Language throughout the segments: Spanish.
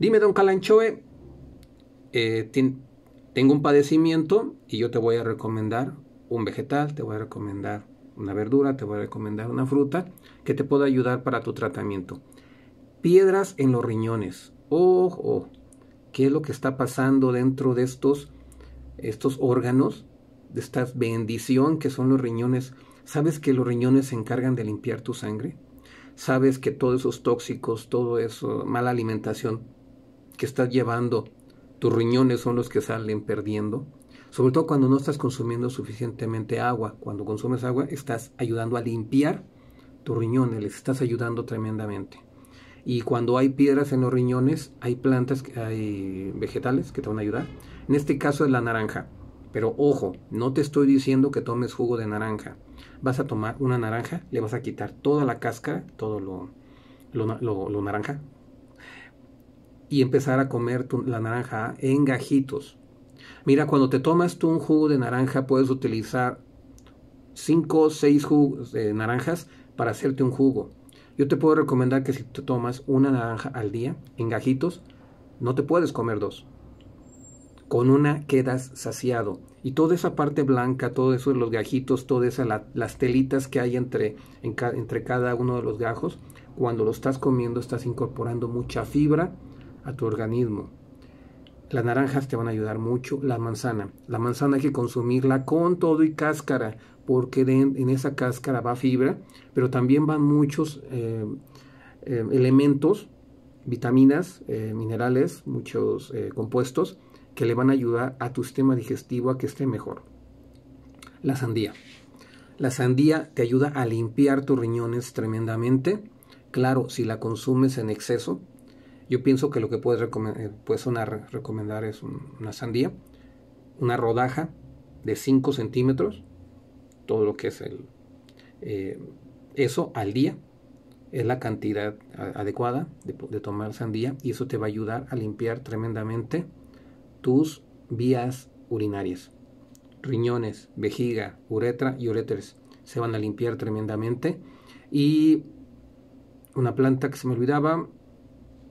Dime, don Calanchoe, eh, tengo un padecimiento y yo te voy a recomendar un vegetal, te voy a recomendar una verdura, te voy a recomendar una fruta que te pueda ayudar para tu tratamiento. Piedras en los riñones. Ojo, ¿qué es lo que está pasando dentro de estos, estos órganos, de esta bendición que son los riñones? ¿Sabes que los riñones se encargan de limpiar tu sangre? ¿Sabes que todos esos tóxicos, todo eso, mala alimentación, que estás llevando, tus riñones son los que salen perdiendo, sobre todo cuando no estás consumiendo suficientemente agua. Cuando consumes agua estás ayudando a limpiar tus riñones, les estás ayudando tremendamente. Y cuando hay piedras en los riñones, hay plantas, hay vegetales que te van a ayudar. En este caso es la naranja. Pero ojo, no te estoy diciendo que tomes jugo de naranja. Vas a tomar una naranja, le vas a quitar toda la cáscara, todo lo, lo naranja, y empezar a comer la naranja en gajitos. Mira, cuando te tomas tú un jugo de naranja, puedes utilizar 5 o 6 jugos de naranjas para hacerte un jugo. Yo te puedo recomendar que si te tomas una naranja al día en gajitos, no te puedes comer dos. Con una quedas saciado. Y toda esa parte blanca, todo eso los gajitos, todas esas, las telitas que hay entre, entre cada uno de los gajos, cuando lo estás comiendo estás incorporando mucha fibra, a tu organismo. Las naranjas te van a ayudar mucho, la manzana. La manzana hay que consumirla con todo y cáscara, porque en esa cáscara va fibra, pero también van muchos eh, eh, elementos, vitaminas, eh, minerales, muchos compuestos que le van a ayudar a tu sistema digestivo a que esté mejor. La sandía. La sandía te ayuda a limpiar tus riñones tremendamente. Claro, si la consumes en exceso, yo pienso que lo que puedes, eh, puedes recomendar es una sandía, una rodaja de 5 centímetros, todo lo que es el... Eh, eso al día es la cantidad adecuada de, tomar sandía y eso te va a ayudar a limpiar tremendamente tus vías urinarias. Riñones, vejiga, uretra y ureteres... se van a limpiar tremendamente. Y una planta que se me olvidaba,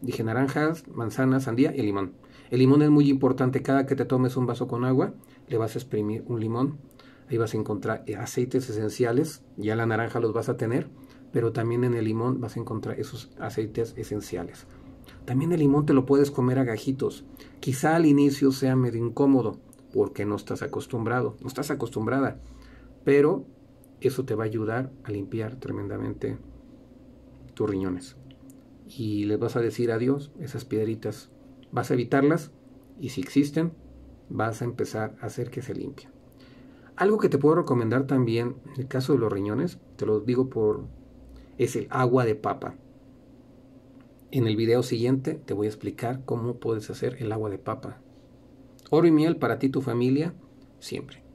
Dije naranjas, manzanas, sandía y limón. El limón es muy importante. Cada que te tomes un vaso con agua, le vas a exprimir un limón. Ahí vas a encontrar eh, aceites esenciales. Ya la naranja los vas a tener, pero también en el limón vas a encontrar esos aceites esenciales. También el limón te lo puedes comer a gajitos. Quizá al inicio sea medio incómodo porque no estás acostumbrado, no estás acostumbrada, pero eso te va a ayudar a limpiar tremendamente tus riñones y les vas a decir adiós esas piedritas. Vas a evitarlas y si existen, vas a empezar a hacer que se limpien. Algo que te puedo recomendar también, en el caso de los riñones, te lo digo por... es el agua de papa. En el video siguiente te voy a explicar cómo puedes hacer el agua de papa. Oro y miel para ti y tu familia, siempre.